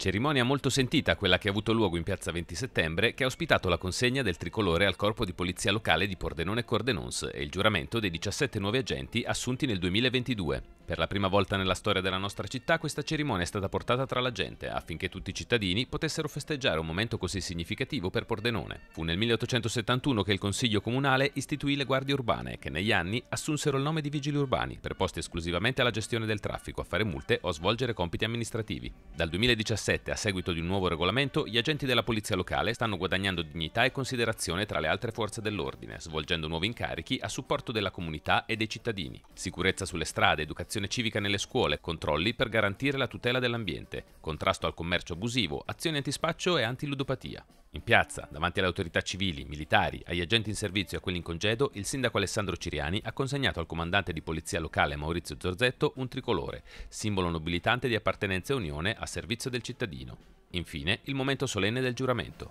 Cerimonia molto sentita quella che ha avuto luogo in piazza 20 settembre, che ha ospitato la consegna del tricolore al corpo di polizia locale di Pordenone e Cordenons e il giuramento dei 17 nuovi agenti assunti nel 2022. Per la prima volta nella storia della nostra città questa cerimonia è stata portata tra la gente affinché tutti i cittadini potessero festeggiare un momento così significativo per Pordenone. Fu nel 1871 che il Consiglio Comunale istituì le guardie urbane che negli anni assunsero il nome di vigili urbani, preposti esclusivamente alla gestione del traffico, a fare multe o a svolgere compiti amministrativi. Dal 2017 2017, a seguito di un nuovo regolamento, gli agenti della polizia locale stanno guadagnando dignità e considerazione tra le altre forze dell'ordine, svolgendo nuovi incarichi a supporto della comunità e dei cittadini. Sicurezza sulle strade, educazione civica nelle scuole, controlli per garantire la tutela dell'ambiente, contrasto al commercio abusivo, azioni antispaccio e antiludopatia. In piazza, davanti alle autorità civili, militari, agli agenti in servizio e a quelli in congedo, il sindaco Alessandro Ciriani ha consegnato al comandante di polizia locale Maurizio Zorzetto un tricolore, simbolo nobilitante di appartenenza e unione a servizio del cittadino. Infine, il momento solenne del giuramento.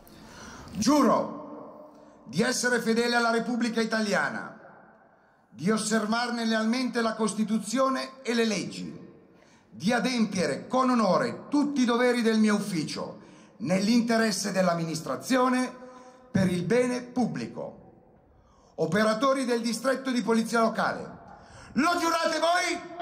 Giuro di essere fedele alla Repubblica Italiana, di osservarne lealmente la Costituzione e le leggi, di adempiere con onore tutti i doveri del mio ufficio nell'interesse dell'amministrazione per il bene pubblico. Operatori del distretto di polizia locale, lo giurate voi?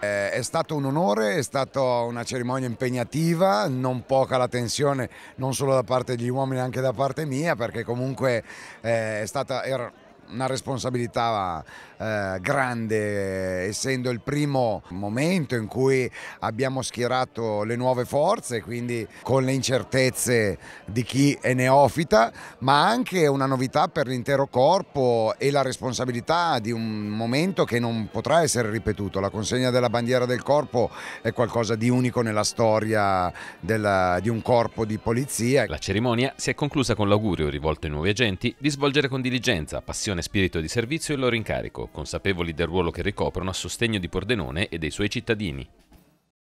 Eh, è stato un onore, è stata una cerimonia impegnativa, non poca la tensione non solo da parte degli uomini, anche da parte mia, perché comunque eh, è stata... Era una responsabilità eh, grande, essendo il primo momento in cui abbiamo schierato le nuove forze, quindi con le incertezze di chi è neofita, ma anche una novità per l'intero corpo e la responsabilità di un momento che non potrà essere ripetuto. La consegna della bandiera del corpo è qualcosa di unico nella storia della, di un corpo di polizia. La cerimonia si è conclusa con l'augurio rivolto ai nuovi agenti di svolgere con diligenza, passione Fondazione Spirito di Servizio il loro incarico, consapevoli del ruolo che ricoprono a sostegno di Pordenone e dei suoi cittadini.